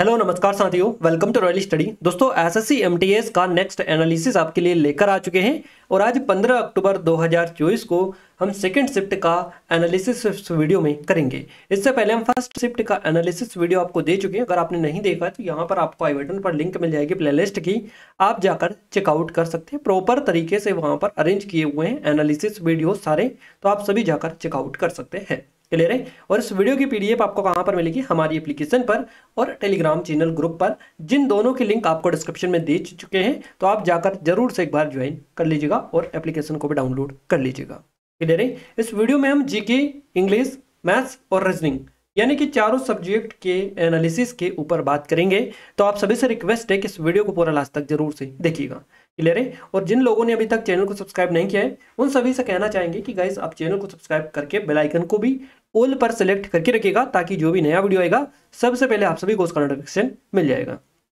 hello नमस्कार साथियों welcome to Royal Study दोस्तों एसएससी एमटीएस का नेक्स्ट एनालिसिस आपके लिए लेकर आ चुके हैं और आज 15 अक्टूबर 2024 को हम सेकंड शिफ्ट का एनालिसिस वीडियो में करेंगे इससे पहले हम फर्स्ट शिफ्ट का एनालिसिस वीडियो आपको दे चुके हैं अगर आपने नहीं देखा तो यहाँ पर आपको आई बटन पर लिंक मिल जाएगी प्ले की आप जाकर चेकआउट कर सकते हैं प्रॉपर तरीके से वहाँ पर अरेंज किए हुए हैं एनालिसिस वीडियो सारे तो आप सभी जाकर चेकआउट कर सकते हैं क्लियर है और इस वीडियो की पीडीएफ आपको कहां पर मिलेगी हमारी एप्लीकेशन पर और टेलीग्राम चैनल ग्रुप पर जिन दोनों के लिंक आपको डिस्क्रिप्शन में दे चुके हैं तो आप जाकर जरूर से एक बार ज्वाइन कर लीजिएगा और एप्लीकेशन को भी डाउनलोड कर लीजिएगा क्लियर है इस वीडियो में हम जीके इंग्लिश मैथ्स और रीजनिंग यानी कि चारों सब्जेक्ट के एनालिसिस के ऊपर बात करेंगे तो आप सभी से रिक्वेस्ट है कि इस वीडियो को पूरा लास्ट तक जरूर से देखिएगा क्लियर है और जिन लोगों ने अभी तक चैनल को सब्सक्राइब नहीं किया है उन सभी से कहना चाहेंगे कि गाइज आप चैनल को सब्सक्राइब करके बेल आइकन को भी ऑल पर सेलेक्ट करके रखिएगा ताकि जो भी नया वीडियो आएगा सबसे पहले आप सभी को उसका नोटिफिकेशन मिल जाएगा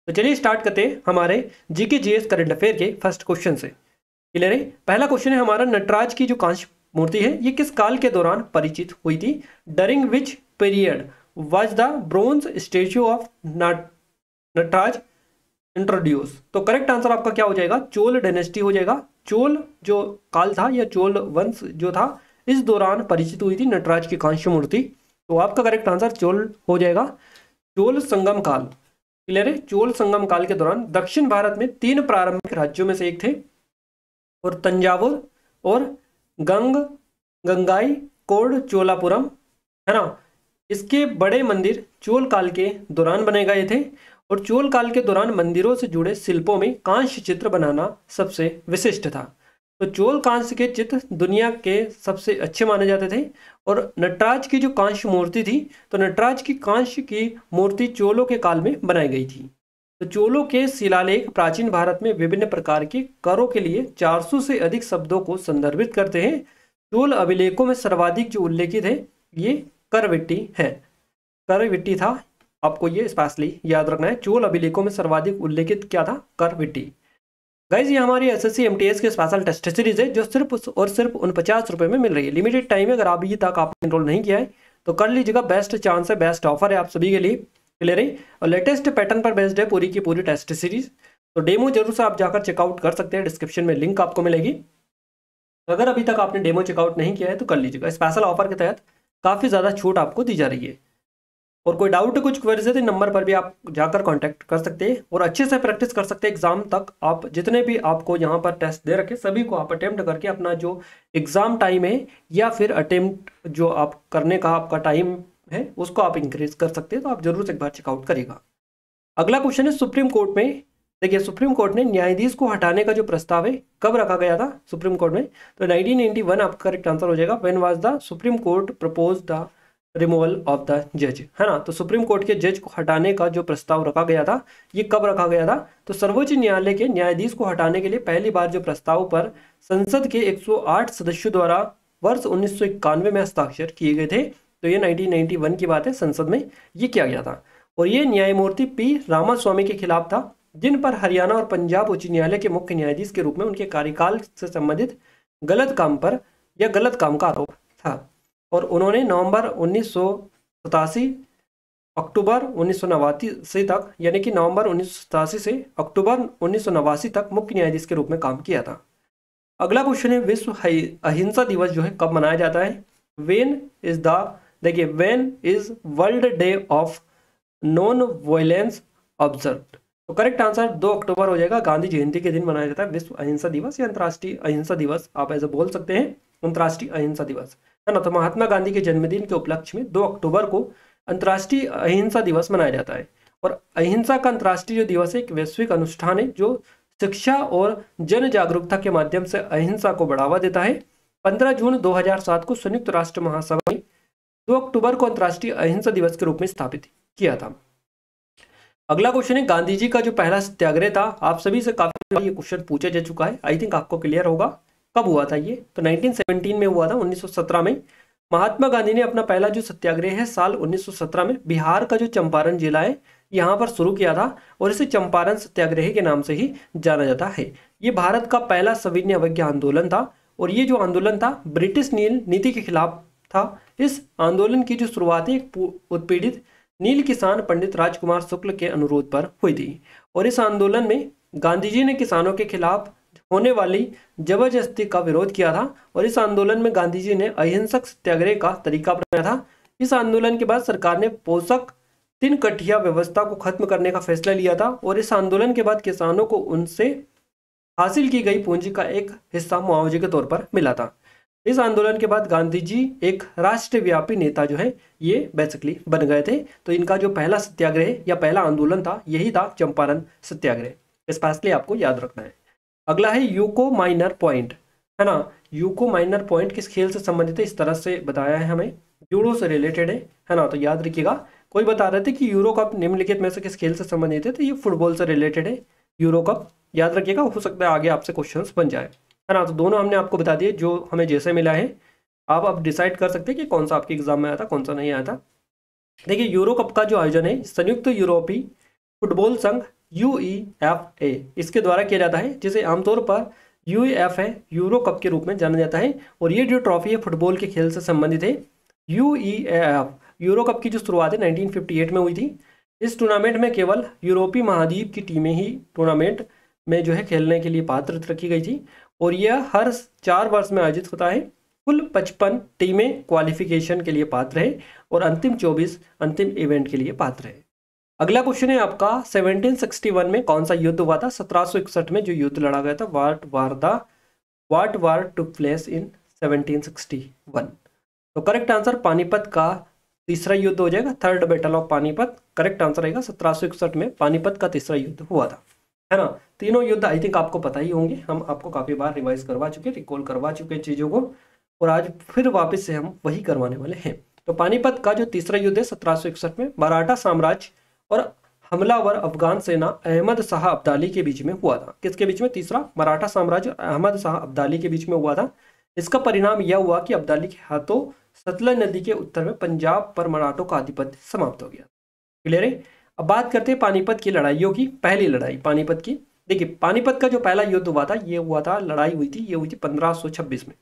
तो चलिए स्टार्ट करते हैं हमारे जीके एस करंट अफेयर के फर्स्ट क्वेश्चन से क्लियर है पहला क्वेश्चन है हमारा नटराज की जो कांश मूर्ति है ये किस काल के दौरान परिचित हुई थी during which period was the bronze statue of Nataraja introduce तो करेक्ट आंसर आपका क्या हो जाएगा चोल डेनेस्टी हो जाएगा चोल जो काल था या चोल वंश जो था इस दौरान परिचित हुई थी नटराज की कांस्य मूर्ति तो आपका करेक्ट आंसर चोल हो जाएगा चोल संगम काल क्लियर है चोल संगम काल के दौरान दक्षिण भारत में तीन प्रारंभिक राज्यों में से एक थे और तंजावुर और गंग गंगाई कोड चोलापुरम है ना इसके बड़े मंदिर चोल काल के दौरान बने गए थे और चोल काल के दौरान मंदिरों से जुड़े शिल्पों में कांश चित्र बनाना सबसे विशिष्ट था तो चोल कांस्य के चित्र दुनिया के सबसे अच्छे माने जाते थे और नटराज की जो कांस्य मूर्ति थी तो नटराज की कांस्य की मूर्ति चोलों के काल में बनाई गई थी तो चोलों के शिलालेख प्राचीन भारत में विभिन्न प्रकार के करों के लिए 400 से अधिक शब्दों को संदर्भित करते हैं चोल अभिलेखों में सर्वाधिक जो उल्लेखित है ये करविट्टी है करविट्टी था आपको ये स्पेशली याद रखना है चोल अभिलेखों में सर्वाधिक उल्लेखित क्या था करविट्टी गाइज ये हमारी S S C M T S की स्पेशल टेस्ट सीरीज है जो सिर्फ और सिर्फ उन पचास रुपये में मिल रही है लिमिटेड टाइम है अगर अभी तक आपने इनरोल नहीं किया है तो कर लीजिएगा बेस्ट चांस है बेस्ट ऑफर है आप सभी के लिए क्लियर है और लेटेस्ट पैटर्न पर बेस्ड है पूरी की पूरी टेस्ट सीरीज तो डेमो जरूर से आप जाकर चेकआउट कर सकते हैं डिस्क्रिप्शन में लिंक आपको मिलेगी अगर अभी तक आपने डेमो चेकआउट नहीं किया है तो कर लीजिएगा स्पेशल ऑफर के तहत काफ़ी ज़्यादा छूट आपको दी जा रही है और कोई डाउट कुछ क्वेरीज है तो नंबर पर भी आप जाकर कांटेक्ट कर सकते हैं और अच्छे से प्रैक्टिस कर सकते हैं एग्जाम तक आप जितने भी आपको यहाँ पर टेस्ट दे रखे सभी को आप अटेम्प्ट करके अपना जो एग्जाम टाइम है या फिर अटेम्प्ट जो आप करने का आपका टाइम है उसको आप इंक्रीज कर सकते हैं तो आप जरूर से एक बार चेकआउट करेगा अगला क्वेश्चन है सुप्रीम कोर्ट में देखिए सुप्रीम कोर्ट ने न्यायाधीश को हटाने का जो प्रस्ताव है कब रखा गया था सुप्रीम कोर्ट में तो 1991 आपका करेक्ट आंसर हो जाएगा when was the supreme court propose the removal of the जज है ना तो सुप्रीम कोर्ट के जज को हटाने का जो प्रस्ताव रखा गया था ये कब रखा गया था तो सर्वोच्च न्यायालय के न्यायाधीश को हटाने के लिए पहली बार जो प्रस्ताव पर संसद के 108 सदस्यों द्वारा वर्ष उन्नीस में हस्ताक्षर किए गए थे तो ये 1991 की बात है संसद में ये किया गया था और ये न्यायमूर्ति पी रामास्वामी के खिलाफ था जिन पर हरियाणा और पंजाब उच्च न्यायालय के मुख्य न्यायाधीश के रूप में उनके कार्यकाल से संबंधित गलत काम पर या गलत काम का आरोप था और उन्होंने नवंबर उन्नीस अक्टूबर उन्नीस से तक यानी कि नवंबर उन्नीस से अक्टूबर उन्नीस तक मुख्य न्यायाधीश के रूप में काम किया था अगला क्वेश्चन है विश्व अहिंसा दिवस जो है कब मनाया जाता है वेन इज द देखिए when is world day of non violence observe तो करेक्ट आंसर दो अक्टूबर हो जाएगा गांधी जयंती के दिन मनाया जाता है विश्व अहिंसा दिवस या अंतर्राष्ट्रीय अहिंसा दिवस आप ऐसे बोल सकते हैं अंतर्राष्ट्रीय अहिंसा दिवस है ना तो महात्मा गांधी के जन्मदिन के उपलक्ष्य में दो अक्टूबर को अंतर्राष्ट्रीय अहिंसा दिवस मनाया जाता है और अहिंसा का अंतर्राष्ट्रीय जो दिवस है एक वैश्विक अनुष्ठान है जो शिक्षा और जन जागरूकता के माध्यम से अहिंसा को बढ़ावा देता है 15 जून 2007 को संयुक्त राष्ट्र महासभा ने 2 अक्टूबर को अंतर्राष्ट्रीय अहिंसा दिवस के रूप में स्थापित किया था अगला क्वेश्चन है गांधी जी का जो पहला सत्याग्रह था आप सभी से काफी ये क्वेश्चन पूछा जा चुका है आई थिंक आपको क्लियर होगा कब हुआ था ये तो 1917 में हुआ था 1917 में महात्मा गांधी ने अपना पहला जो सत्याग्रह है साल 1917 में बिहार का जो चंपारण जिला है यहाँ पर शुरू किया था और इसे चंपारण सत्याग्रह के नाम से ही जाना जाता है ये भारत का पहला सविन्य अवज्ञ आंदोलन था और ये जो आंदोलन था ब्रिटिश नील नीति के खिलाफ था इस आंदोलन की जो शुरुआत एक उत्पीड़ित नील किसान पंडित राजकुमार शुक्ल के अनुरोध पर हुई थी और इस आंदोलन में गांधी जी ने किसानों के खिलाफ होने वाली जबरदस्ती का विरोध किया था और इस आंदोलन में गांधी जी ने अहिंसक सत्याग्रह का तरीका अपनाया था इस आंदोलन के बाद सरकार ने पोषक तीन कठिया व्यवस्था को खत्म करने का फैसला लिया था और इस आंदोलन के बाद किसानों को उनसे हासिल की गई पूंजी का एक हिस्सा मुआवजे के तौर पर मिला था इस आंदोलन के बाद गांधी जी एक राष्ट्रव्यापी नेता जो है ये बेसिकली बन गए थे तो इनका जो पहला सत्याग्रह या पहला आंदोलन था यही था चंपारण सत्याग्रह इस फैसले आपको याद रखना है अगला है यूको माइनर पॉइंट है ना यूको माइनर पॉइंट किस खेल से संबंधित है इस तरह से बताया है हमें यूरो से रिलेटेड है है ना तो याद रखिएगा कोई बता रहे थे कि यूरो कप निम्नलिखित में से किस खेल से संबंधित है तो ये फुटबॉल से रिलेटेड है यूरो कप याद रखिएगा हो सकता है आगे आपसे क्वेश्चन बन जाए है ना तो दोनों हमने आपको बता दिए जो हमें जैसे मिला है आप अब डिसाइड कर सकते हैं कि कौन सा आपके एग्जाम में आया था कौन सा नहीं आया था देखिए यूरो कप का जो आयोजन है संयुक्त यूरोपीय फुटबॉल संघ यू ई एफ ए इसके द्वारा किया जाता है जिसे आमतौर पर U E F A euro cup के रूप में जाना जाता है और ये जो ट्रॉफी है फुटबॉल के खेल से संबंधित है U E F euro cup की जो शुरुआत है 1958 में हुई थी इस टूर्नामेंट में केवल यूरोपीय महाद्वीप की टीमें ही टूर्नामेंट में जो है खेलने के लिए पात्र रखी गई थी और यह हर चार वर्ष में आयोजित होता है कुल पचपन टीमें क्वालिफिकेशन के लिए पात्र है और अंतिम चौबीस अंतिम इवेंट के लिए पात्र है अगला क्वेश्चन है आपका 1761 में कौन सा युद्ध हुआ था 1761 में जो युद्ध लड़ा गया था what war the what war took place in 1761 तो करेक्ट आंसर पानीपत का तीसरा युद्ध हो जाएगा third battle of Panipat correct answer रहेगा 1761 में पानीपत का तीसरा युद्ध हुआ था है ना तीनों युद्ध आई थिंक आपको पता ही होंगे हम आपको काफ़ी बार रिवाइज करवा चुके रिकॉल करवा चुके चीज़ों को और आज फिर वापिस से हम वही करवाने वाले हैं तो पानीपत का जो तीसरा युद्ध है सत्रह में मराठा साम्राज्य और हमलावर अफगान सेना अहमद शाह अब्दाली के बीच में हुआ था किसके बीच में तीसरा मराठा साम्राज्य अहमद शाह अब्दाली के बीच में हुआ था इसका परिणाम यह हुआ कि अब्दाली के हाथों सतलज नदी के उत्तर में पंजाब पर मराठों का आधिपत्य समाप्त हो गया क्लियर है अब बात करते हैं पानीपत की लड़ाइयों की पहली लड़ाई पानीपत की देखिए पानीपत का जो पहला युद्ध हुआ था ये हुआ था लड़ाई हुई थी ये हुई थी पंद्रह में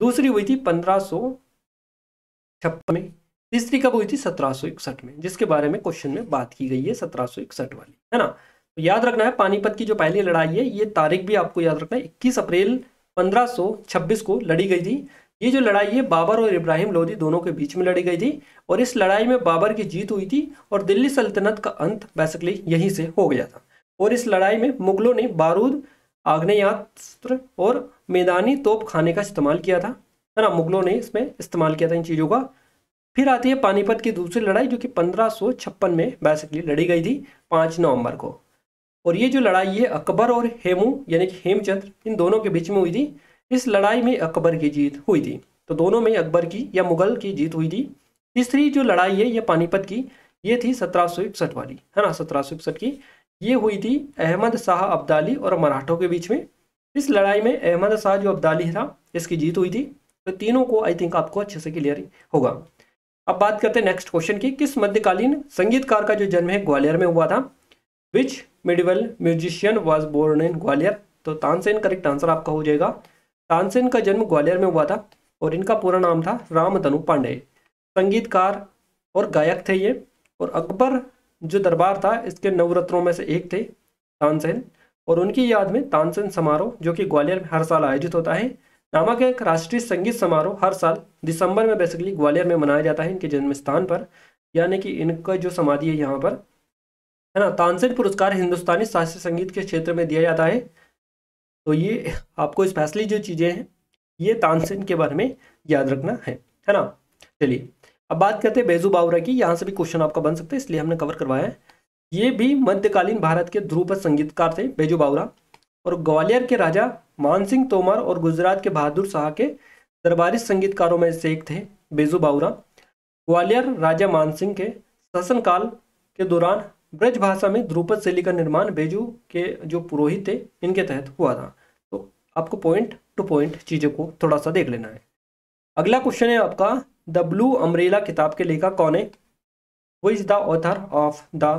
दूसरी हुई थी पंद्रह में तीसरी कब हुई थी सत्रह इकसठ में जिसके बारे में क्वेश्चन में बात की गई है सत्रह इकसठ वाली है ना तो याद रखना है पानीपत की जो पहली लड़ाई है ये तारीख भी आपको याद रखना है इक्कीस अप्रैल 1526 को लड़ी गई थी ये जो लड़ाई है बाबर और इब्राहिम लोधी दोनों के बीच में लड़ी गई थी और इस लड़ाई में बाबर की जीत हुई थी और दिल्ली सल्तनत का अंत बेसिकली यहीं से हो गया था और इस लड़ाई में मुगलों ने बारूद आग्नेस्त्र और मैदानी तोप खाने का इस्तेमाल किया था है ना मुगलों ने इसमें इस्तेमाल किया था इन चीज़ों का फिर आती है पानीपत की दूसरी लड़ाई जो कि पंद्रह में बेसिकली लड़ी गई थी पाँच नवंबर को और ये जो लड़ाई है अकबर और हेमू यानी कि हेमचंद इन दोनों के बीच में हुई थी इस लड़ाई में अकबर की जीत हुई थी तो दोनों में अकबर की या मुगल की जीत हुई थी तीसरी जो लड़ाई है यह पानीपत की ये थी सत्रह वाली है ना सत्रह की ये हुई थी अहमद शाह अब्दाली और मराठों के बीच में इस लड़ाई में अहमद शाह जो अब्दाली था इसकी जीत हुई थी तो तीनों को आई थिंक आपको अच्छे से क्लियर होगा अब बात करते हैं नेक्स्ट क्वेश्चन की किस मध्यकालीन संगीतकार का जो जन्म है ग्वालियर में हुआ था which medieval musician was born in Gwalior तो तानसेन करेक्ट आंसर आपका हो जाएगा तानसेन का जन्म ग्वालियर में हुआ था और इनका पूरा नाम था रामधनु पांडे संगीतकार और गायक थे ये और अकबर जो दरबार था इसके नवरत्नों में से एक थे तानसेन और उनकी याद में तानसेन समारोह जो कि ग्वालियर में हर साल आयोजित होता है नामक एक राष्ट्रीय संगीत समारोह हर साल दिसंबर में बेसिकली ग्वालियर में मनाया जाता है इनके जन्म स्थान पर यानी कि इनका जो समाधि है यहाँ पर है ना तानसेन पुरस्कार हिंदुस्तानी शास्त्रीय संगीत के क्षेत्र में दिया जाता है तो ये आपको स्पेशली जो चीज़ें हैं ये तानसेन के बारे में याद रखना है है ना चलिए अब बात करते हैं बेजू बावरा की यहाँ से भी क्वेश्चन आपका बन सकता है इसलिए हमने कवर करवाया है ये भी मध्यकालीन भारत के ध्रुपद संगीतकार थे बेजू बावरा और ग्वालियर के राजा मानसिंह तोमर और गुजरात के बहादुर शाह के दरबारी संगीतकारों में से एक थे बेजू बाउरा ग्वालियर राजा मानसिंह के शासनकाल के दौरान ब्रज भाषा में ध्रुपद शैली का निर्माण बेजू के जो पुरोहित थे इनके तहत हुआ था तो आपको पॉइंट टू पॉइंट चीज़ों को थोड़ा सा देख लेना है अगला क्वेश्चन है आपका द ब्लू अमरेला किताब के लेखक कौन है who is the author of the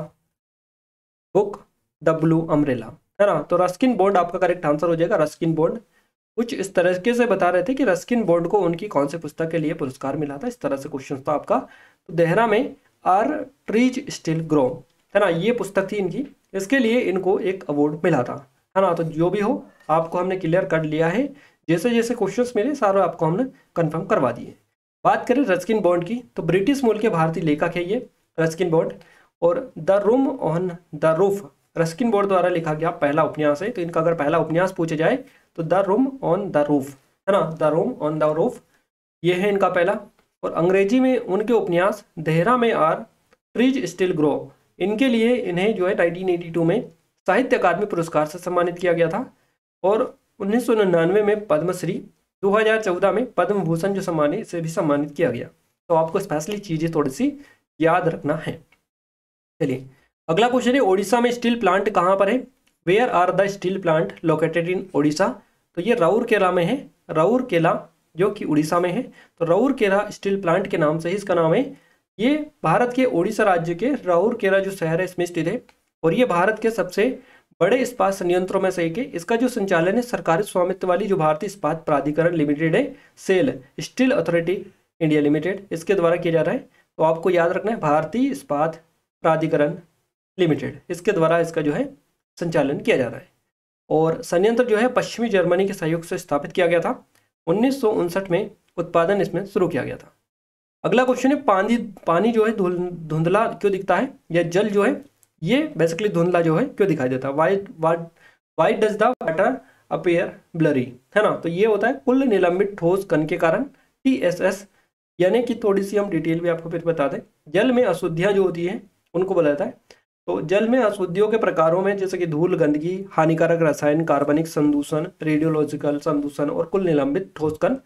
book the blue umbrella है ना तो रस्किन बॉन्ड आपका करेक्ट आंसर हो जाएगा रस्किन बॉन्ड कुछ इस तरीके से बता रहे थे कि रस्किन बॉन्ड को उनकी कौन से पुस्तक के लिए पुरस्कार मिला था इस तरह से क्वेश्चन था आपका तो देहरा में आर ट्रीज स्टिल ग्रो है ना ये पुस्तक थी इनकी इसके लिए इनको एक अवार्ड मिला था है ना तो जो भी हो आपको हमने क्लियर कर लिया है जैसे जैसे क्वेश्चंस मिले सारे आपको हमने कंफर्म करवा दिए बात करें रस्किन बॉन्ड की तो ब्रिटिश मूल के भारतीय लेखक है ये रस्किन बॉन्ड और the room on the roof Ruskin Bond द्वारा लिखा गया पहला उपन्यास है तो इनका अगर पहला उपन्यास पूछे जाए तो the room on the roof है ना the room on the roof ये है इनका पहला और अंग्रेजी में उनके उपन्यास देहरा में आर ट्रीज स्टिल ग्रो इनके लिए इन्हें जो है 1982 में साहित्य अकादमी पुरस्कार से सम्मानित किया गया था और उन्नीस में पद्मश्री 2014 में पद्म भूषण जो सम्मान है इसे भी सम्मानित किया गया तो आपको स्पेशली चीज़ें थोड़ी सी याद रखना है चलिए अगला क्वेश्चन है ओडिशा में स्टील प्लांट कहाँ पर है where are the steel plant located in Odisha तो ये राउरकेला में है राउरकेला जो कि उड़ीसा में है तो राउरकेला स्टील प्लांट के नाम से ही इसका नाम है ये भारत के ओडिशा राज्य के राउरकेला जो शहर है इसमें स्थित है और ये भारत के सबसे बड़े इस्पात संयंत्रों में से एक है इसका जो संचालन है सरकारी स्वामित्व वाली जो भारतीय इस्पात प्राधिकरण लिमिटेड है SAIL steel authority India limited इसके द्वारा किया जा रहा है तो आपको याद रखना है भारतीय इस्पात प्राधिकरण लिमिटेड इसके द्वारा इसका जो है संचालन किया जा रहा है और संयंत्र जो है पश्चिमी जर्मनी के सहयोग से स्थापित किया गया था उन्नीस में उत्पादन इसमें शुरू किया गया था अगला क्वेश्चन है पानी पानी जो है धुंधला क्यों दिखता है या जल जो है ये बेसिकली धुंधला जो है क्यों दिखाई देता है why what why does the water appear blurry है ना तो ये होता है कुल निलंबित ठोस कण के कारण टी एस एस यानी कि थोड़ी सी हम डिटेल भी आपको फिर बता दें जल में अशुद्धियाँ जो होती है उनको बोला जाता है तो जल में अशुद्धियों के प्रकारों में जैसे कि धूल गंदगी हानिकारक रसायन कार्बनिक संदूषण रेडियोलॉजिकल संदूषण और कुल निलंबित ठोसकन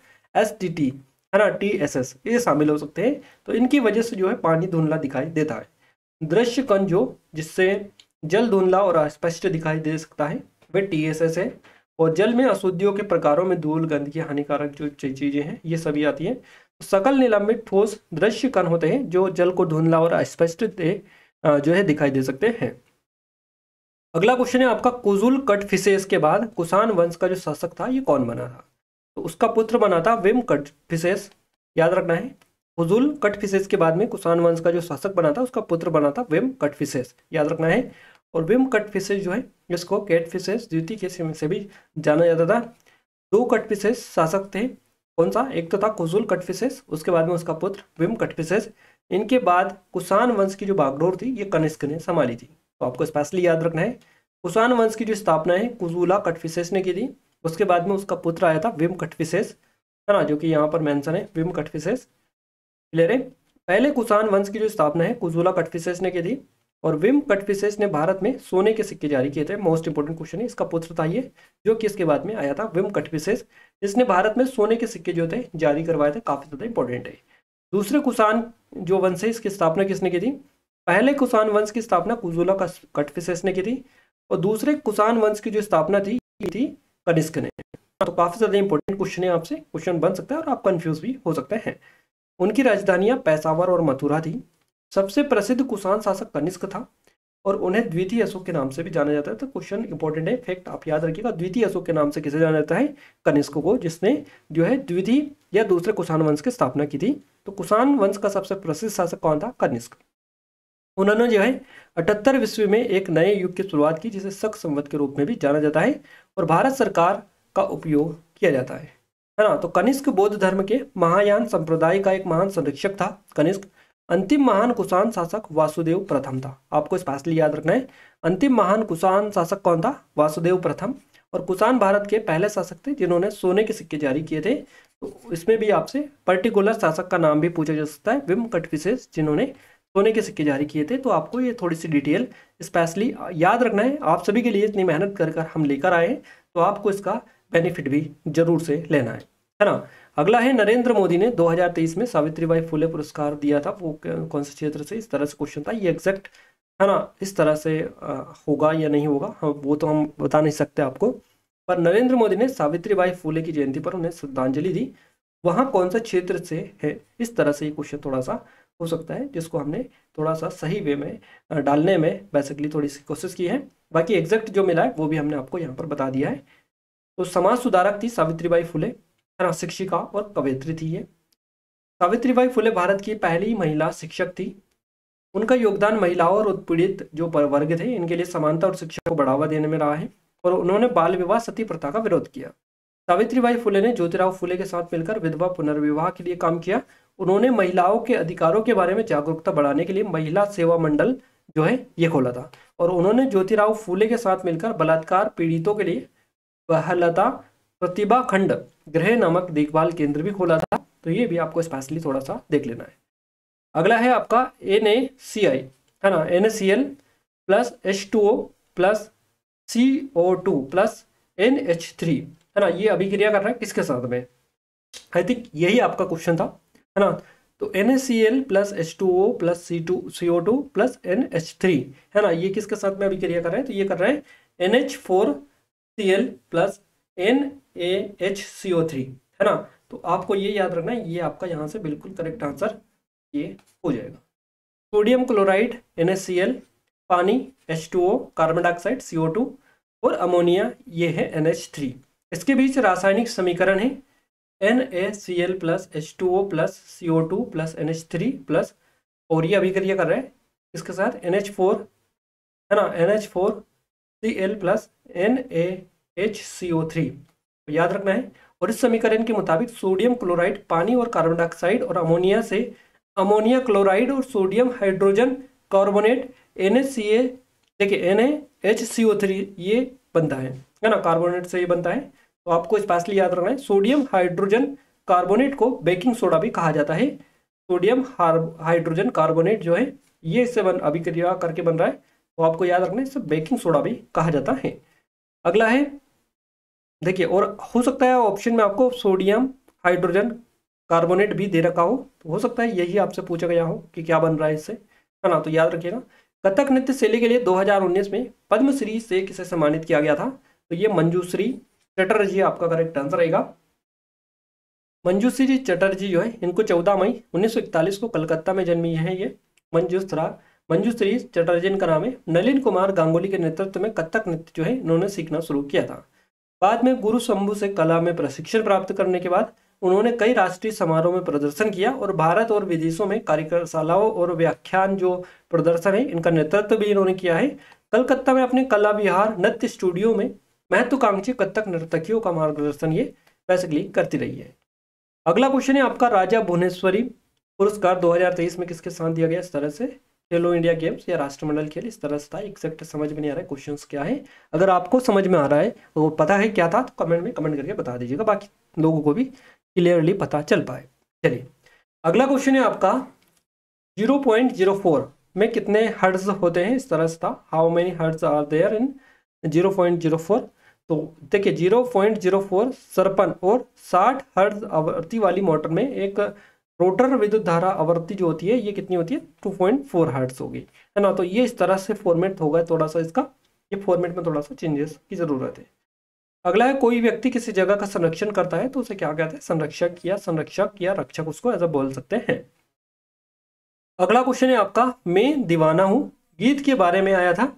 एस टी टी है ना टी एस एस ये शामिल हो सकते हैं तो इनकी वजह से जो है पानी धुंधला दिखाई देता है दृश्य कण जो जिससे जल धुंधला और अस्पष्ट दिखाई दे सकता है वे टी एस एस है और जल में अशुद्धियों के प्रकारों में धूल गंदगी हानिकारक जो चीज़ें हैं ये सभी आती हैं सकल निलंबित ठोस दृश्य कण होते हैं जो जल को धुंधला और अस्पष्ट जो है दिखाई दे सकते हैं अगला क्वेश्चन है आपका कुजुल कट फिसेस के बाद कुसान वंश का जो शासक था ये कौन बना था तो उसका पुत्र बना था विम कट फिसेस याद रखना है कुजुल कट फिसेस के बाद में कुसान वंश का जो शासक बना था उसका पुत्र बना था विम कट फिसेस याद रखना है और विम कट फिसेस जो है जिसको कैट फिसेस द्वितीय के से भी जाना जाता था दो कट फिसेस शासक थे कौन सा एक तो था कुजुल कट फिसेस उसके बाद में उसका पुत्र विम कट फिसेस इनके बाद कुसान वंश की जो बागडोर थी ये कनिष्क ने संभाली थी तो आपको स्पेशली याद रखना है कुसान वंश की जो स्थापना है कुजूला कटफिसेस ने की थी उसके बाद में उसका पुत्र आया था विम कटफिसेस है ना जो कि यहाँ पर मैंसन है विम कटफिसेस क्लियर है पहले कुसान वंश की जो स्थापना है कुजूला कटफिसेस ने की थी और विम कटफिसेस ने भारत में सोने के सिक्के जारी किए थे मोस्ट इंपोर्टेंट क्वेश्चन है इसका पुत्र था ये जो कि इसके बाद में आया था विम कटफिसेस इसने भारत में सोने के सिक्के जो थे जारी करवाए थे काफ़ी ज़्यादा इंपॉर्टेंट है दूसरे कुषाण जो वंश है इसकी स्थापना किसने की थी पहले कुषाण वंश की स्थापना कुजुला का कटफिशेस ने की थी और दूसरे कुषाण वंश की जो स्थापना थी थी कनिष्क ने तो काफी ज्यादा इंपॉर्टेंट क्वेश्चन है आपसे क्वेश्चन बन सकता है और आप कंफ्यूज भी हो सकते हैं उनकी राजधानियां पैसावर और मथुरा थी सबसे प्रसिद्ध कुषाण शासक कनिष्क था और उन्हें द्वितीय अशोक के नाम से भी जाना जाता है तो क्वेश्चन इंपॉर्टेंट है फैक्ट आप याद रखिएगा द्वितीय अशोक के नाम से किसे जाना जाता है कनिष्क को जिसने जो है द्वितीय या दूसरे कुषाण वंश की स्थापना की थी तो कुषाण वंश का सबसे प्रसिद्ध शासक कौन था कनिष्क उन्होंने जो है अठहत्तर विश्व में एक नए युग की शुरुआत की जिसे शक संवत के रूप में भी जाना जाता है और भारत सरकार का उपयोग किया जाता है है ना तो कनिष्क बौद्ध धर्म के महायान संप्रदाय का एक महान संरक्षक था कनिष्क अंतिम महान कुषाण शासक वासुदेव प्रथम था आपको स्पेशली याद रखना है अंतिम महान कुषाण शासक कौन था वासुदेव प्रथम और कुषाण भारत के पहले शासक थे जिन्होंने सोने के सिक्के जारी किए थे तो इसमें भी आपसे पर्टिकुलर शासक का नाम भी पूछा जा सकता है विम कटफिसेस जिन्होंने सोने के सिक्के जारी किए थे तो आपको ये थोड़ी सी डिटेल स्पेशली याद रखना है आप सभी के लिए इतनी मेहनत कर कर हम लेकर आए हैं तो आपको इसका बेनिफिट भी जरूर से लेना है है ना अगला है नरेंद्र मोदी ने 2023 में सावित्रीबाई फुले पुरस्कार दिया था वो कौन से क्षेत्र से इस तरह से क्वेश्चन था ये एग्जैक्ट है ना इस तरह से होगा या नहीं होगा हम वो तो हम बता नहीं सकते आपको पर नरेंद्र मोदी ने सावित्रीबाई फुले की जयंती पर उन्हें श्रद्धांजलि दी वहाँ कौन सा क्षेत्र से है इस तरह से ये क्वेश्चन थोड़ा सा हो सकता है जिसको हमने थोड़ा सा सही वे में डालने में बेसिकली थोड़ी सी कोशिश की है बाकी एग्जैक्ट जो मिला है वो भी हमने आपको यहाँ पर बता दिया है तो समाज सुधारक थी सावित्रीबाई फुले शिक्षिका और कवयित्री थी ये सावित्रीबाई फुले भारत की पहली महिला शिक्षक थी उनका योगदान महिलाओं और उत्पीड़ित जो वर्ग थे इनके लिए समानता और शिक्षा को बढ़ावा देने में रहा है और उन्होंने बाल विवाह सती प्रथा का विरोध किया सावित्रीबाई फुले ने ज्योतिराव फुले के साथ मिलकर विधवा पुनर्विवाह के लिए काम किया उन्होंने महिलाओं के अधिकारों के बारे में जागरूकता बढ़ाने के लिए महिला सेवा मंडल जो है ये खोला था और उन्होंने ज्योतिराव फूले के साथ मिलकर बलात्कार पीड़ितों के लिए बहलता प्रतिभा खंड गृह नामक देखभाल केंद्र भी खोला था तो ये भी आपको स्पेशली थोड़ा सा देख लेना है अगला है आपका एन ए सी आई है ना N C L plus H two O plus C O two plus N H three है ना ये अभिक्रिया कर रहा है किसके साथ में आई थिंक यही आपका क्वेश्चन था है ना तो N S C L plus H two O plus C two C O two plus N H three है ना ये किसके साथ में अभी क्रिया कर रहे हैं तो ये कर रहे हैं N H four C L plus N A H C O three है ना तो आपको ये याद रखना है ये आपका यहाँ से बिल्कुल करेक्ट आंसर ये हो जाएगा सोडियम क्लोराइड एन पानी H two O carbon dioxide C O two और अमोनिया ये है एन एच थ्री इसके बीच रासायनिक समीकरण है N A C L plus H two O plus C O two plus N H three plus और ये अभिक्रिया कर रहे हैं इसके साथ एन एच फोर है ना N H four C L plus N A H C O three तो याद रखना है और इस समीकरण के मुताबिक सोडियम क्लोराइड पानी और कार्बन डाइऑक्साइड और अमोनिया से अमोनिया क्लोराइड और सोडियम हाइड्रोजन कार्बोनेट एन देखिए N H C O three ये बनता है है ना कार्बोनेट से ये बनता है तो आपको स्पेशली याद रखना है सोडियम हाइड्रोजन कार्बोनेट को बेकिंग सोडा भी कहा जाता है सोडियम हाइड्रोजन कार्बोनेट जो है ये इससे बन अभिक्रिया करके बन रहा है तो आपको याद रखना है इससे बेकिंग सोडा भी कहा जाता है अगला है देखिए और हो सकता है ऑप्शन में आपको सोडियम हाइड्रोजन कार्बोनेट भी दे रखा हो तो हो सकता है यही आपसे पूछा गया हो कि क्या बन रहा है इससे है ना तो याद रखिएगा कथक नृत्य शैली के लिए 2019 में पद्मश्री से किसे सम्मानित किया गया था तो ये मंजूश्री चटर्जी आपका करेक्ट आंसर रहेगा मंजूश्री चटर्जी जो है इनको 14 मई उन्नीस को कलकत्ता में जन्मी है ये मंजूसरा मंजूश्री चटर्जी का नाम है नलिन कुमार गांगुली के नेतृत्व में कथक नृत्य जो है इन्होंने सीखना शुरू किया था बाद में गुरु शंभु से कला में प्रशिक्षण प्राप्त करने के बाद उन्होंने कई राष्ट्रीय समारोह में प्रदर्शन किया और भारत और विदेशों में कार्यशालाओं और व्याख्यान जो प्रदर्शन है इनका नेतृत्व भी इन्होंने किया है कलकत्ता में अपने कला विहार नृत्य स्टूडियो में महत्वाकांक्षी कत्थक नर्तकियों का मार्गदर्शन ये बेसिकली करती रही है अगला क्वेश्चन है आपका राजा भुवनेश्वरी पुरस्कार 2023 में किसके साथ दिया गया इस तरह से खेलो इंडिया गेम्स या राष्ट्रमंडल खेल इस तरह से था एग्जैक्ट समझ में नहीं आ रहा है क्वेश्चन क्या है अगर आपको समझ में आ रहा है वो तो पता है क्या था तो कमेंट में कमेंट करके बता दीजिएगा बाकी लोगों को भी क्लियरली पता चल पाए चलिए अगला क्वेश्चन है आपका जीरो पॉइंट जीरो फोर में कितने हर्ड्स होते हैं इस तरह से था how many herds are there in zero point zero four तो देखिए जीरो पॉइंट जीरो फोर सरपन और साठ हर्ड्स आवर्ती वाली मोटर में एक रोटर विद्युत धारा आवृत्ति जो होती है ये कितनी होती है टू पॉइंट फोर हर्ट्स होगी है ना तो ये इस तरह से फॉर्मेट होगा थोड़ा सा इसका ये फॉर्मेट में थोड़ा सा चेंजेस की ज़रूरत है अगला है कोई व्यक्ति किसी जगह का संरक्षण करता है तो उसे क्या कहते हैं संरक्षक या संरक्षक या रक्षक उसको अ बोल सकते हैं अगला क्वेश्चन है आपका मैं दीवाना हूँ गीत के बारे में आया था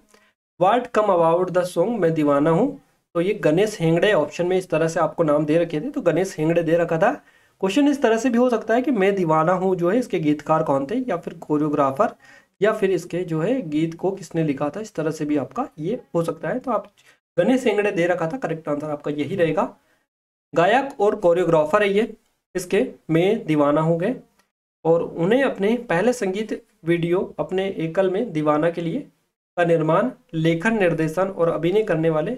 what come about the song मैं दीवाना हूँ तो ये गणेश हेंगड़े ऑप्शन में इस तरह से आपको नाम दे रखे थे तो गणेश हेंगड़े दे रखा था क्वेश्चन इस तरह से भी हो सकता है कि मैं दीवाना हूँ जो है इसके गीतकार कौन थे या फिर कोरियोग्राफर या फिर इसके जो है गीत को किसने लिखा था इस तरह से भी आपका ये हो सकता है तो आप गणेश एंगड़े दे रखा था करेक्ट आंसर आपका यही रहेगा गायक और कोरियोग्राफर है ये इसके में दीवाना हो गए और उन्हें अपने पहले संगीत वीडियो अपने एकल में दीवाना के लिए का निर्माण लेखन निर्देशन और अभिनय करने वाले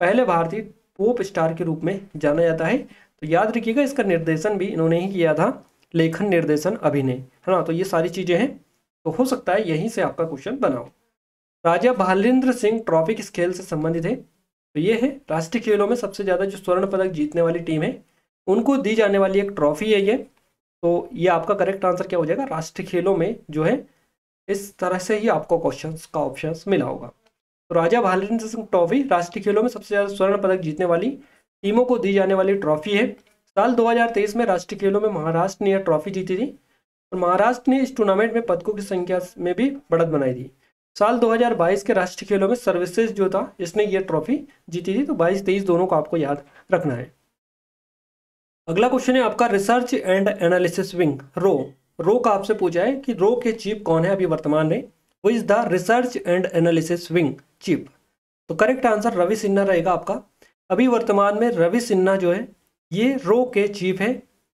पहले भारतीय पोप स्टार के रूप में जाना जाता है तो याद रखिएगा इसका निर्देशन भी इन्होंने ही किया था लेखन निर्देशन अभिनय है ना तो ये सारी चीज़ें हैं तो हो सकता है यहीं से आपका क्वेश्चन बनाओ राजा भालेंद्र सिंह ट्रॉफी किस खेल से संबंधित है तो ये है राष्ट्रीय खेलों में सबसे ज़्यादा जो स्वर्ण पदक जीतने वाली टीम है उनको दी जाने वाली एक ट्रॉफी है ये तो ये आपका करेक्ट आंसर क्या हो जाएगा राष्ट्रीय खेलों में जो है इस तरह से ही आपको क्वेश्चन का ऑप्शन मिला होगा तो राजा भालेंद्र सिंह ट्रॉफी राष्ट्रीय खेलों में सबसे ज़्यादा स्वर्ण पदक जीतने वाली टीमों को दी जाने वाली ट्रॉफी है साल 2023 में राष्ट्रीय खेलों में महाराष्ट्र ने यह ट्रॉफी जीती थी और महाराष्ट्र ने इस टूर्नामेंट में पदकों की संख्या में भी बढ़त बनाई थी साल 2022 के राष्ट्रीय खेलों में सर्विसेज जो था इसने ये ट्रॉफी जीती थी तो 22 तेईस दोनों को आपको याद रखना है अगला क्वेश्चन है आपका रिसर्च एंड एनालिसिस विंग रो रो का आपसे पूछा है कि रो के चीफ कौन है अभी वर्तमान में who is the research and analysis wing chief तो करेक्ट आंसर रवि सिन्हा रहेगा आपका अभी वर्तमान में रवि सिन्हा जो है ये रो के चीफ है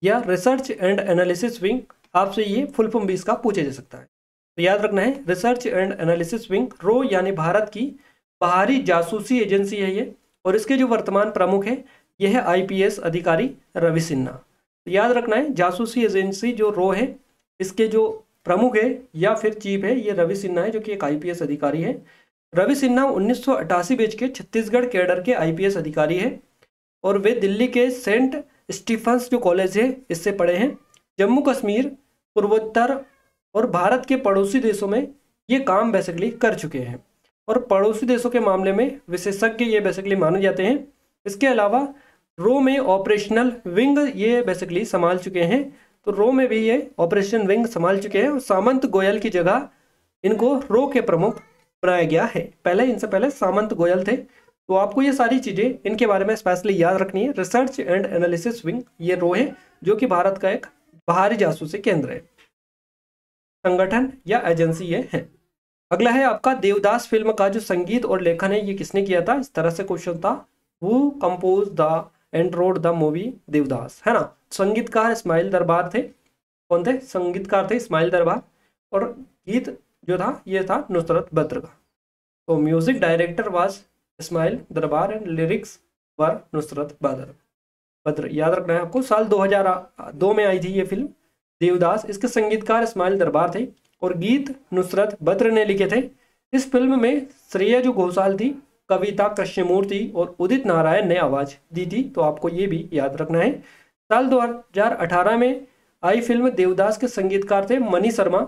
या रिसर्च एंड एनालिसिस विंग आपसे ये फुल फॉर्म भी इसका पूछा जा सकता है तो याद रखना है रिसर्च एंड एनालिसिस विंग रो यानी भारत की बाहरी जासूसी एजेंसी है ये और इसके जो वर्तमान प्रमुख है यह है आईपीएस अधिकारी रवि सिन्हा तो याद रखना है जासूसी एजेंसी जो रो है इसके जो प्रमुख है या फिर चीफ है ये रवि सिन्हा है जो कि एक आईपीएस अधिकारी है रवि सिन्हा उन्नीस बैच के छत्तीसगढ़ कैडर के आईपीएस अधिकारी है और वे दिल्ली के सेंट स्टीफंस जो कॉलेज है इससे पढ़े हैं जम्मू कश्मीर पूर्वोत्तर और भारत के पड़ोसी देशों में ये काम बेसिकली कर चुके हैं और पड़ोसी देशों के मामले में विशेषज्ञ ये बेसिकली माने जाते हैं इसके अलावा रो में ऑपरेशनल विंग ये बेसिकली संभाल चुके हैं तो रो में भी ये ऑपरेशन विंग संभाल चुके हैं और सामंत गोयल की जगह इनको रो के प्रमुख बनाया गया है पहले इनसे पहले सामंत गोयल थे तो आपको ये सारी चीज़ें इनके बारे में स्पेशली याद रखनी है रिसर्च एंड एनालिसिस विंग ये रो है जो कि भारत का एक बाहरी जासूसी केंद्र है संगठन या एजेंसी ये है अगला है आपका देवदास फिल्म का जो संगीत और लेखन है ये किसने किया था इस तरह से क्वेश्चन था who compose the and road the movie Devdas है ना संगीतकार इस्माइल दरबार थे कौन थे संगीतकार थे इस्माइल दरबार और गीत जो था ये था नुसरत बद्र का तो music director was Ismail Darbar and lyrics were Nusrat Badr Badr याद रखना है आपको साल 2002 में आई थी ये फिल्म देवदास इसके संगीतकार इस्माइल दरबार थे और गीत नुसरत बद्र ने लिखे थे इस फिल्म में श्रेया जो घोषाल थी कविता कृष्णमूर्ति और उदित नारायण ने आवाज़ दी थी तो आपको ये भी याद रखना है साल 2018 में आई फिल्म देवदास के संगीतकार थे मनी शर्मा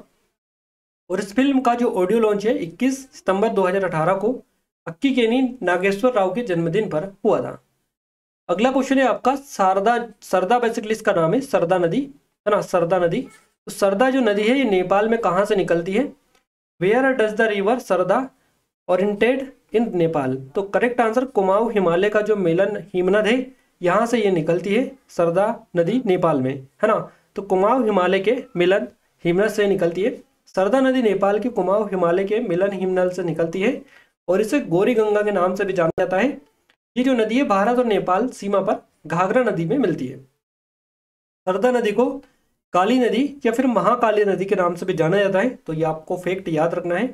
और इस फिल्म का जो ऑडियो लॉन्च है 21 सितंबर 2018 को अक्की केनी नागेश्वर राव के जन्मदिन पर हुआ था अगला क्वेश्चन है आपका शारदा सरदा बेसिकली इसका नाम है सरदा नदी है ना सरदा नदी तो सरदा जो नदी है ये नेपाल में कहाँ से निकलती है where does the river Sarda originated in Nepal तो करेक्ट आंसर कुमाऊ हिमालय का जो मेलन हिमनद है यहाँ से ये निकलती है सरदा नदी नेपाल में है ना तो कुमाऊं हिमालय के मिलन हिमनद से निकलती है सरदा नदी नेपाल के कुमाऊ हिमालय के मिलन हिमनल से निकलती है और इसे गोरी गंगा के नाम से भी जाना जाता है ये जो नदी है भारत और नेपाल सीमा पर घाघरा नदी में मिलती है सरदा नदी को काली नदी या फिर महाकाली नदी के नाम से भी जाना जाता है तो ये आपको फैक्ट याद रखना है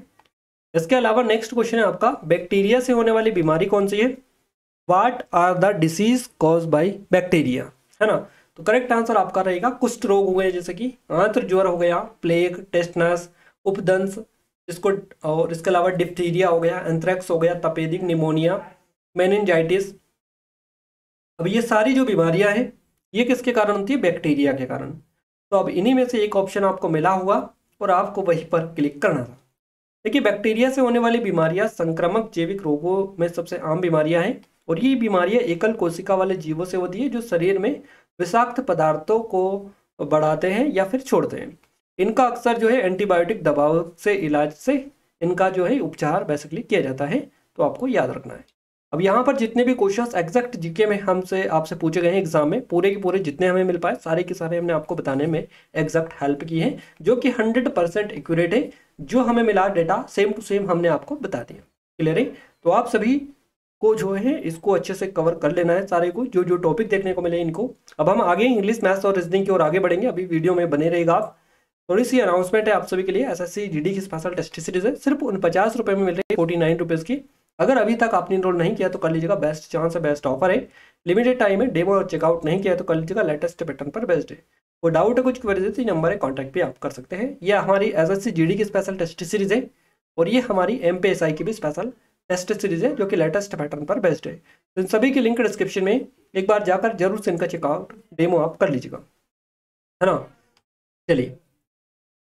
इसके अलावा नेक्स्ट क्वेश्चन है आपका बैक्टीरिया से होने वाली बीमारी कौन सी है what are the disease cause by bacteria है ना तो करेक्ट आंसर आपका रहेगा कुष्ठ रोग हो गए जैसे कि आंत्र ज्वर हो गया प्लेग टेस्टनस उपदंश इसको और इसके अलावा डिप्थीरिया हो गया एंथ्रेक्स हो गया तपेदिक निमोनिया मेनिनजाइटिस अब ये सारी जो बीमारियां हैं ये किसके कारण होती है बैक्टीरिया के कारण तो अब इन्हीं में से एक ऑप्शन आपको मिला हुआ और आपको वहीं पर क्लिक करना था देखिए बैक्टीरिया से होने वाली बीमारियां संक्रमक जैविक रोगों में सबसे आम बीमारियां हैं और ये बीमारियां एकल कोशिका वाले जीवों से होती है जो शरीर में विषाक्त पदार्थों को बढ़ाते हैं या फिर छोड़ते हैं इनका अक्सर जो है एंटीबायोटिक दबाव से इलाज से इनका जो है उपचार बेसिकली किया जाता है तो आपको याद रखना है अब यहाँ पर जितने भी क्वेश्चंस एग्जैक्ट जीके में हमसे आपसे पूछे गए हैं एग्जाम में पूरे के पूरे जितने हमें मिल पाए सारे के सारे हमने आपको बताने में एग्जैक्ट हेल्प की है जो कि 100 परसेंट एक्यूरेट है जो हमें मिला डेटा सेम टू सेम हमने आपको बता दिया क्लियर है तो आप सभी को जो है इसको अच्छे से कवर कर लेना है सारे को जो जो टॉपिक देखने को मिले इनको अब हम आगे इंग्लिश मैथ्स और रीजनिंग की ओर आगे बढ़ेंगे अभी वीडियो में बने रहेगा आप थोड़ी सी अनाउंसमेंट है आप सभी के लिए एस एस की स्पेशल टेस्ट सीरीज है सिर्फ उन पचास रुपये में मिल रही है फोर्टी नाइन रुपीज़ की अगर अभी तक आपने इनरोल नहीं किया तो कर लीजिएगा बेस्ट चांस है बेस्ट ऑफर है लिमिटेड टाइम है डेमो और चेकआउट नहीं किया तो कर लीजिएगा लेटेस्ट पैटर्न पर बेस्ट है वो डाउट है कुछ क्वेरीज है तो नंबर है कॉन्टैक्ट भी आप कर सकते हैं यह हमारी S S C G D की स्पेशल टेस्ट सीरीज है और ये हमारी एम पी एस आई की भी स्पेशल टेस्ट सीरीज है जो कि लेटेस्ट पैटर्न पर बेस्ड है तो इन सभी की लिंक डिस्क्रिप्शन में एक बार जाकर जरूर से इनका चेकआउट डेमो आप कर लीजिएगा है ना चलिए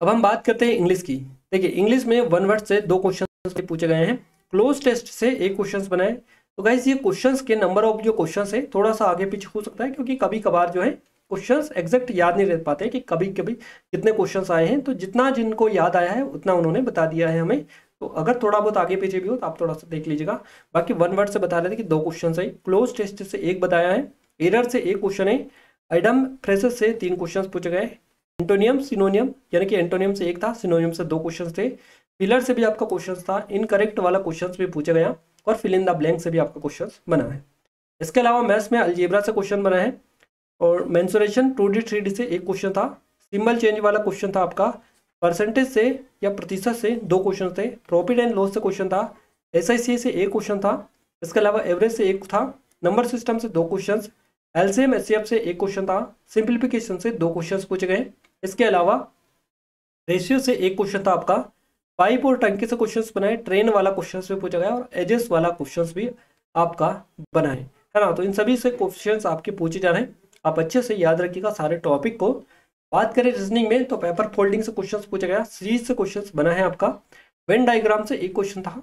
अब हम बात करते हैं इंग्लिश की देखिए इंग्लिश में वन वर्ड से दो क्वेश्चन पूछे गए हैं क्लोज टेस्ट से एक क्वेश्चन बनाए तो गाइज ये क्वेश्चन के नंबर ऑफ जो क्वेश्चन है थोड़ा सा आगे पीछे हो सकता है क्योंकि कभी कभार जो है क्वेश्चन एग्जैक्ट याद नहीं रह पाते कि कभी कभी कितने क्वेश्चन आए हैं तो जितना जिनको याद आया है उतना उन्होंने बता दिया है हमें तो अगर थोड़ा बहुत आगे पीछे भी हो तो आप थोड़ा सा देख लीजिएगा बाकी वन वर्ड से बता रहे थे कि दो क्वेश्चन है क्लोज टेस्ट से एक बताया है एरर से एक क्वेश्चन है एडम फ्रेसेस से तीन क्वेश्चन पूछे गए एंटोनियम सिनोनियम यानी कि एंटोनियम से एक था सिनोनियम से दो क्वेश्चन थे पिलर से भी आपका क्वेश्चन था इनकरेक्ट वाला क्वेश्चन भी पूछा गया और फिल इन द ब्लैंक से भी आपका क्वेश्चन बना है इसके अलावा मैथ्स में अलजेबरा से क्वेश्चन बना है और mensuration two D three D से एक क्वेश्चन था सिंबल चेंज वाला क्वेश्चन था आपका परसेंटेज से या प्रतिशत से दो क्वेश्चन थे प्रॉफिट एंड लॉस से क्वेश्चन था एस से एक क्वेश्चन था इसके अलावा एवरेज से एक था नंबर सिस्टम से दो क्वेश्चन एल सी से एक क्वेश्चन था सिंप्लीफिकेशन से दो क्वेश्चन पूछे गए इसके अलावा रेशियो से एक क्वेश्चन था आपका पाइप और टंकी से क्वेश्चन बनाए ट्रेन वाला क्वेश्चन भी पूछा गया और एजेस वाला क्वेश्चन भी आपका बनाए है ना तो इन सभी से क्वेश्चन आपके पूछे जा रहे हैं आप अच्छे से याद रखिएगा सारे टॉपिक को बात करें रीजनिंग में तो पेपर फोल्डिंग से क्वेश्चन पूछा गया सीरीज से क्वेश्चन बना है आपका वेन डायग्राम से एक क्वेश्चन था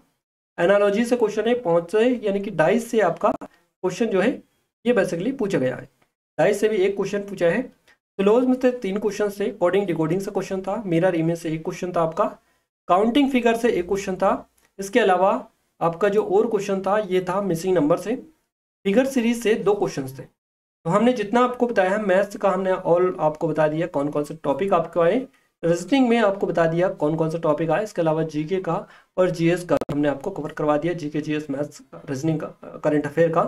एनालॉजी से क्वेश्चन है पहुंच से यानी कि डाइस से आपका क्वेश्चन जो है ये बेसिकली पूछा गया है डाइस से भी एक क्वेश्चन पूछा है क्लोज में से तीन क्वेश्चन थे कोडिंग डिकोडिंग से क्वेश्चन था मेरा रीमे से एक क्वेश्चन था आपका काउंटिंग फिगर से एक क्वेश्चन था इसके अलावा आपका जो और क्वेश्चन था ये था मिसिंग नंबर से फिगर सीरीज से दो क्वेश्चन थे तो हमने जितना आपको बताया है मैथ्स का हमने ऑल आपको बता दिया कौन कौन से टॉपिक आपको आए रीजनिंग में आपको बता दिया कौन कौन सा टॉपिक आया इसके अलावा जीके का और जीएस का हमने आपको कवर करवा दिया जीके जीएस मैथ्स रीजनिंग का करंट अफेयर का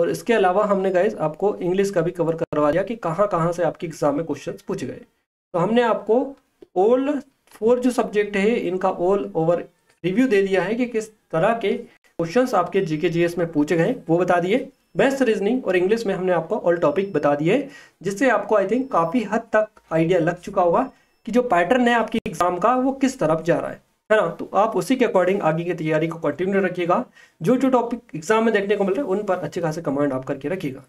और इसके अलावा हमने गाइज आपको इंग्लिश का भी कवर करवा दिया कि कहाँ कहाँ से आपके एग्जाम में क्वेश्चन पूछे गए तो हमने आपको ऑल फोर जो सब्जेक्ट है इनका ऑल ओवर रिव्यू दे दिया है कि किस तरह के क्वेश्चन आपके जीके जीएस में पूछे गए वो बता दिए बेस्ट रीजनिंग और इंग्लिश में हमने आपको ऑल टॉपिक बता दिए जिससे आपको आई थिंक काफ़ी हद तक आइडिया लग चुका होगा कि जो पैटर्न है आपकी एग्जाम का वो किस तरफ जा रहा है है ना तो आप उसी के अकॉर्डिंग आगे की तैयारी को कंटिन्यू रखिएगा जो जो टॉपिक एग्जाम में देखने को मिल रहे हैं उन पर अच्छे खासे कमांड आप करके रखिएगा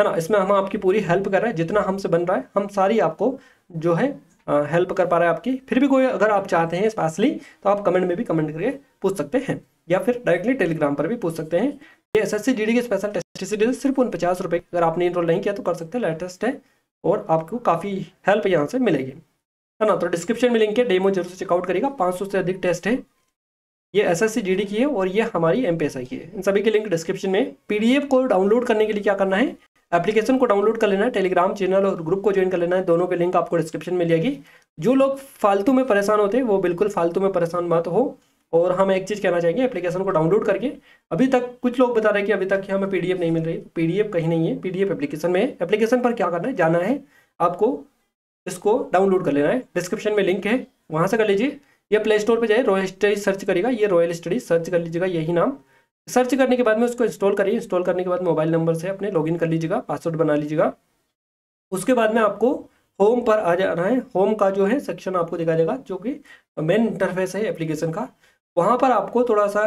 है ना इसमें हम आपकी पूरी हेल्प कर रहे हैं जितना हमसे बन रहा है हम सारी आपको जो है हेल्प कर पा रहे हैं आपकी फिर भी कोई अगर आप चाहते हैं स्पेशली तो आप कमेंट में भी कमेंट करके पूछ सकते हैं या फिर डायरेक्टली टेलीग्राम पर भी पूछ सकते हैं ये एस एस सी के स्पेशल टेस्ट सीरीज सिर्फ उन पचास रुपये अगर आपने इनरोल नहीं किया तो कर सकते हैं लेटेस्ट है और आपको काफ़ी हेल्प यहाँ से मिलेगी है ना तो डिस्क्रिप्शन में लिंक है डेमो जरूर से चेकआउट करेगा पाँच से अधिक टेस्ट है ये एस एस की है और ये हमारी एम की है इन सभी के लिंक डिस्क्रिप्शन में पी को डाउनलोड करने के लिए क्या करना है एप्लीकेशन को डाउनलोड कर लेना है टेलीग्राम चैनल और ग्रुप को ज्वाइन कर लेना है दोनों के लिंक आपको डिस्क्रिप्शन में मिलेगी जो लोग फालतू में परेशान होते हैं वो बिल्कुल फालतू में परेशान मत हो और हम एक चीज़ कहना चाहेंगे एप्लीकेशन को डाउनलोड करके अभी तक कुछ लोग बता रहे हैं कि अभी तक हमें पीडीएफ नहीं मिल रही पीडीएफ कहीं नहीं है पीडीएफ एप्लीकेशन में एप्लीकेशन पर क्या करना है जाना है आपको इसको डाउनलोड कर लेना है डिस्क्रिप्शन में लिंक है वहाँ से कर लीजिए या प्ले स्टोर पर जाए रॉयल स्टडी सर्च करेगा ये रॉयल स्टडी सर्च कर लीजिएगा यही नाम सर्च करने के बाद में उसको इंस्टॉल करिए इंस्टॉल करने के बाद मोबाइल नंबर से अपने इन कर लीजिएगा पासवर्ड बना लीजिएगा उसके बाद में आपको होम पर आ जाना है होम का जो है सेक्शन आपको दिखा देगा जो कि मेन इंटरफेस है एप्लीकेशन का वहाँ पर आपको थोड़ा सा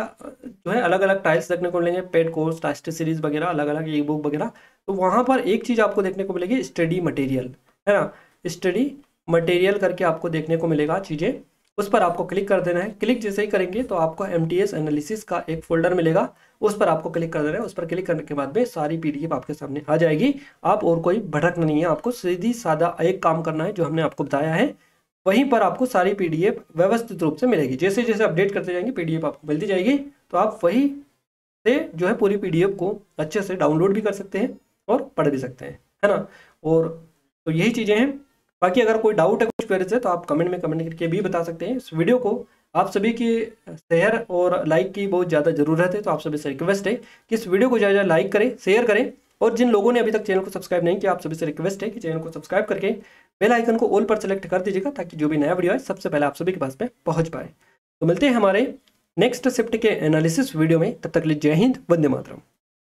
जो है अलग अलग टाइल्स देखने को मिलेंगे पेड कोर्स टास्ट सीरीज वगैरह अलग अलग ई बुक वगैरह तो वहाँ पर एक चीज़ आपको देखने को मिलेगी स्टडी मटेरियल है ना स्टडी मटेरियल करके आपको देखने को मिलेगा चीज़ें उस पर आपको क्लिक कर देना है क्लिक जैसे ही करेंगे तो आपको एम टी एस एनालिसिस का एक फोल्डर मिलेगा उस पर आपको क्लिक कर देना है उस पर क्लिक करने के बाद में सारी पी डी एफ आपके सामने आ जाएगी आप और कोई भटकना नहीं है आपको सीधी सादा एक काम करना है जो हमने आपको बताया है वहीं पर आपको सारी पीडीएफ व्यवस्थित रूप से मिलेगी जैसे जैसे अपडेट करते जाएंगे पीडीएफ आपको मिलती जाएगी तो आप वही से जो है पूरी पीडीएफ को अच्छे से डाउनलोड भी कर सकते हैं और पढ़ भी सकते हैं है ना और तो यही चीज़ें हैं बाकी अगर कोई डाउट है कुछ पेरे से तो आप कमेंट में कमेंट करके भी बता सकते हैं इस वीडियो को आप सभी की शेयर और लाइक की बहुत ज़्यादा ज़रूरत है तो आप सभी से रिक्वेस्ट है कि इस वीडियो को ज़्यादा लाइक करें शेयर करें और जिन लोगों ने अभी तक चैनल को सब्सक्राइब नहीं किया आप सभी से रिक्वेस्ट है कि चैनल को सब्सक्राइब करके बेल आइकन को ऑल पर सेलेक्ट कर दीजिएगा ताकि जो भी नया वीडियो है सबसे पहले आप सभी के पास में पहुंच पाए तो मिलते हैं हमारे नेक्स्ट शिफ्ट के एनालिसिस वीडियो में तब तक लिए जय हिंद वंदे मातरम